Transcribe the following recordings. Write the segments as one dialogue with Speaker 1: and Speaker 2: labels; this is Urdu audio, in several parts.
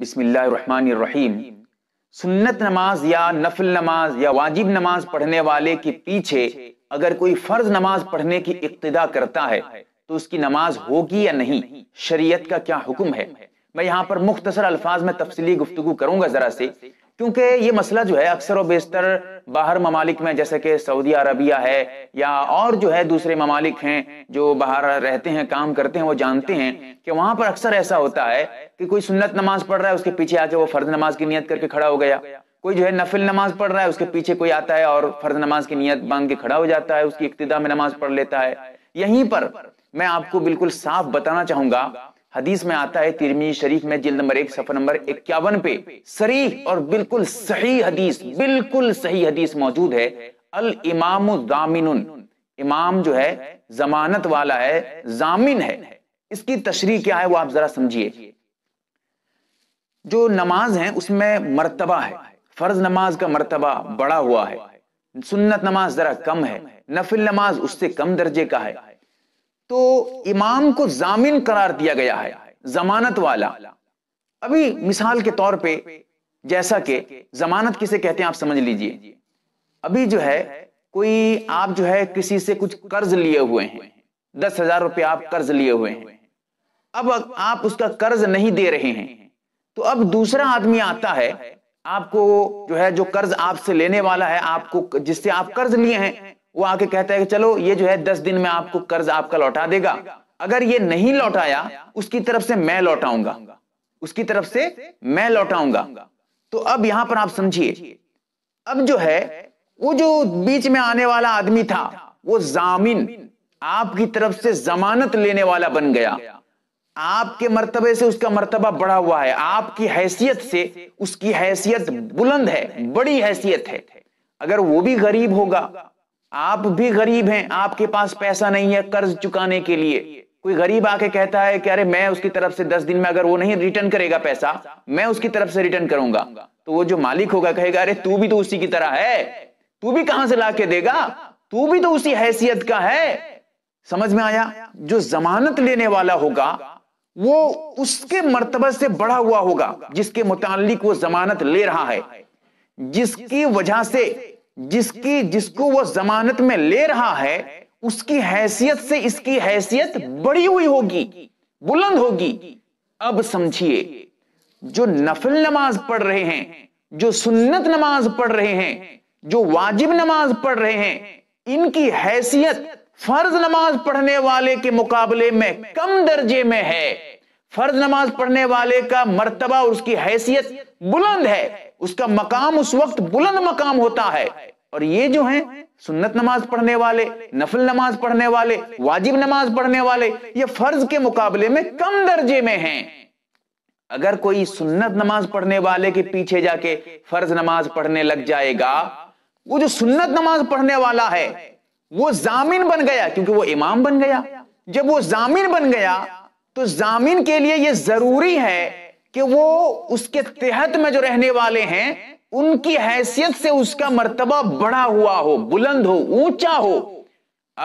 Speaker 1: بسم اللہ الرحمن الرحیم سنت نماز یا نفل نماز یا واجب نماز پڑھنے والے کے پیچھے اگر کوئی فرض نماز پڑھنے کی اقتداء کرتا ہے تو اس کی نماز ہوگی یا نہیں شریعت کا کیا حکم ہے میں یہاں پر مختصر الفاظ میں تفصیلی گفتگو کروں گا ذرا سے کیونکہ یہ مسئلہ جو ہے اکثر و بیشتر باہر ممالک میں جیسے کہ سعودی عربیہ ہے یا اور جو ہے دوسرے ممالک ہیں جو باہر رہتے ہیں کام کرتے ہیں وہ جانتے ہیں کہ وہاں پر اکثر ایسا ہوتا ہے کہ کوئی سنت نماز پڑھ رہا ہے اس کے پیچھے آ کے وہ فرض نماز کی نیت کر کے کھڑا ہو گیا کوئی جو ہے نفل نماز پڑھ رہا ہے اس کے پیچھے کوئی آتا ہے اور فرض نماز کی نیت مانگ کے کھڑا ہو جاتا ہے اس کی ابتدا میں نماز پڑھ لیتا ہے یہیں پر میں آپ کو بالکل صاف بتانا چاہوں گا حدیث میں آتا ہے ترمی شریف میں جلد نمبر ایک صفحہ نمبر اکیاون پہ صریح اور بالکل صحیح حدیث بالکل صحیح حدیث موجود ہے الامام الضامن امام جو ہے زمانت والا ہے زامن ہے اس کی تشریح کیا ہے وہ آپ ذرا سمجھئے جو نماز ہیں اس میں مرتبہ ہے فرض نماز کا مرتبہ بڑا ہوا ہے سنت نماز ذرا کم ہے نفل نماز اس سے کم درجے کا ہے تو امام کو زامن قرار دیا گیا ہے ضمانت والا ابھی مثال کے طور پہ جیسا کہ ضمانت کسے کہتے ہیں آپ سمجھ لیجئے ابھی جو ہے کوئی آپ جو ہے کسی سے کچھ قرض لیے ہوئے ہیں دس ہزار روپے آپ قرض لیے ہوئے ہیں اب آپ اس کا قرض نہیں دے رہے ہیں تو اب دوسرا آدمی آتا ہے آپ کو جو ہے جو قرض آپ سے لینے والا ہے آپ کو جس سے آپ قرض لیے ہیں وہ آ کے کہتا ہے کہ چلو یہ جو ہے دس دن میں آپ کو قرض آپ کا لوٹا دے گا اگر یہ نہیں لوٹایا اس کی طرف سے میں لوٹاؤں گا اس کی طرف سے میں لوٹاؤں گا تو اب یہاں پر آپ آپ سمجھیے اب جو جو ہے وہ وہ بیچ میں آنے والا آدمی تھا کی طرف سے ضمانت لینے والا بن گیا آپ کے مرتبے سے اس کا مرتبہ بڑا ہوا ہے آپ کی حیثیت سے اس کی حیثیت بلند ہے بڑی حیثیت ہے اگر وہ بھی غریب ہوگا آپ بھی غریب ہیں آپ کے پاس پیسہ نہیں ہے قرض چکانے کے لیے کوئی غریب آ کے کہتا ہے کہ ارے میں اس کی طرف سے دس دن میں اگر وہ نہیں ریٹرن کرے گا پیسہ میں اس کی طرف سے ریٹرن کروں گا تو وہ جو مالک ہوگا کہے گا ارے تو بھی تو اسی کی طرح ہے تو بھی کہاں سے لا کے دے گا تو بھی تو اسی حیثیت کا ہے سمجھ میں آیا جو ضمانت لینے والا ہوگا وہ اس کے مرتبہ سے بڑھا ہوا ہوگا جس کے متعلق وہ ضمانت لے رہا ہے جس کی وجہ سے جس کی جس کو وہ زمانت میں لے رہا ہے اس کی حیثیت سے اس کی حیثیت بڑی ہوئی ہوگی بلند ہوگی اب سمجھیے جو نفل نماز پڑھ رہے ہیں جو سنت نماز پڑھ رہے ہیں جو واجب نماز پڑھ رہے ہیں ان کی حیثیت فرض نماز پڑھنے والے کے مقابلے میں کم درجے میں ہے فرض نماز پڑھنے والے کا مرتبہ اور اس کی حیثیت بلند ہے اس کا مقام اس وقت بلند مقام ہوتا ہے اور یہ جو ہیں سنت نماز پڑھنے والے نفل نماز پڑھنے والے واجب نماز پڑھنے والے یہ فرض کے مقابلے میں کم درجے میں ہیں اگر کوئی سنت نماز پڑھنے والے کے پیچھے جا کے فرض نماز پڑھنے لگ جائے گا وہ جو سنت نماز پڑھنے والا ہے وہ زامین بن گیا کیونکہ وہ امام بن گیا جب وہ جامن بن گیا تو کے لیے یہ ضروری ہے کہ وہ اس کے تحت میں جو رہنے والے ہیں ان کی حیثیت سے اس کا مرتبہ بڑا ہوا ہو بلند ہو اونچا ہو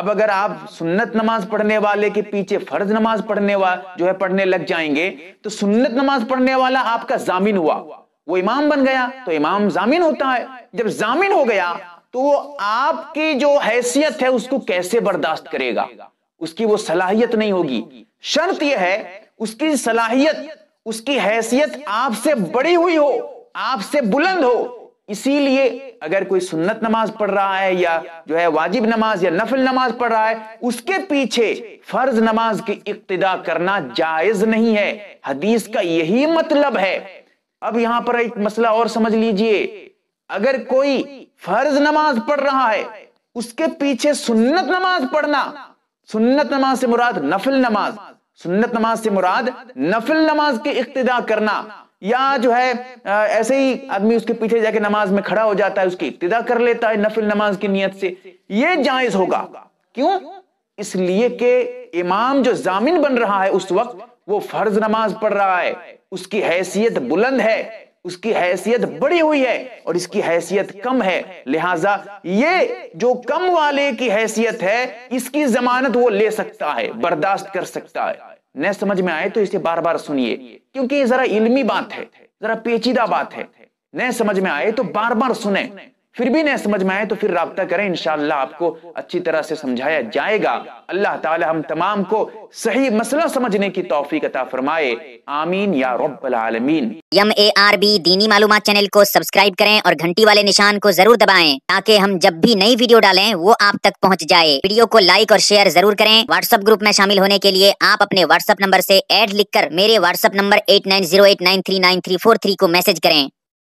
Speaker 1: اب اگر آپ سنت نماز پڑھنے والے کے پیچھے فرض نماز پڑھنے جو ہے پڑھنے لگ جائیں گے تو سنت نماز پڑھنے والا آپ کا زامین ہوا وہ امام بن گیا تو امام زامین ہوتا ہے جب زامین ہو گیا تو وہ آپ کی جو حیثیت ہے اس کو کیسے برداشت کرے گا اس کی وہ صلاحیت نہیں ہوگی شرط یہ ہے اس کی صلاحیت اس کی حیثیت آپ سے بڑی ہوئی ہو آپ سے بلند ہو اسی لیے اگر کوئی سنت نماز پڑھ رہا ہے یا جو ہے واجب نماز یا نفل نماز پڑھ رہا ہے اس کے پیچھے فرض نماز کی اقتداء کرنا جائز نہیں ہے حدیث کا یہی مطلب ہے اب یہاں پر ایک مسئلہ اور سمجھ لیجئے اگر کوئی فرض نماز پڑھ رہا ہے اس کے پیچھے سنت نماز پڑھنا سنت نماز سے مراد نفل نماز سنت نماز سے مراد نفل نماز کی اقتداء کرنا یا جو ہے ایسے ہی آدمی اس کے پیچھے نماز میں کھڑا ہو جاتا ہے اس کی اقتداء کر لیتا ہے نفل نماز کی نیت سے یہ جائز ہوگا کیوں اس لیے کہ امام جو ضامن بن رہا ہے اس وقت وہ فرض نماز پڑھ رہا ہے اس کی حیثیت بلند ہے اس کی حیثیت بڑی ہوئی ہے اور اس کی حیثیت کم ہے لہٰذا یہ جو کم والے کی حیثیت ہے اس کی ضمانت وہ لے سکتا ہے برداشت کر سکتا ہے نہ سمجھ میں آئے تو اسے بار بار سنیے کیونکہ یہ ذرا علمی بات ہے ذرا پیچیدہ بات ہے نہ سمجھ میں آئے تو بار بار سنیں پھر بھی نہیں سمجھ میں آئے تو آپ کو اچھی طرح سے سمجھایا جائے گا اللہ تعالی ہم تمام کو صحیح مسئلہ سمجھنے کی توفیق عطا فرمائے آمین یا رب العالمین یم اے آر بی دینی معلومات چینل کو سبسکرائب کریں اور گھنٹی والے نشان کو ضرور دبائیں تاکہ ہم جب بھی نئی ویڈیو ڈالیں وہ آپ تک پہنچ جائے ویڈیو کو لائک اور شیئر ضرور کریں واٹس اپ گروپ میں شامل ہونے کے لیے آپ اپنے واٹس اپ نمبر سے ایڈ لکھ کر میرے WhatsApp number eight nine zero eight nine three nine three four three کو میسج کریں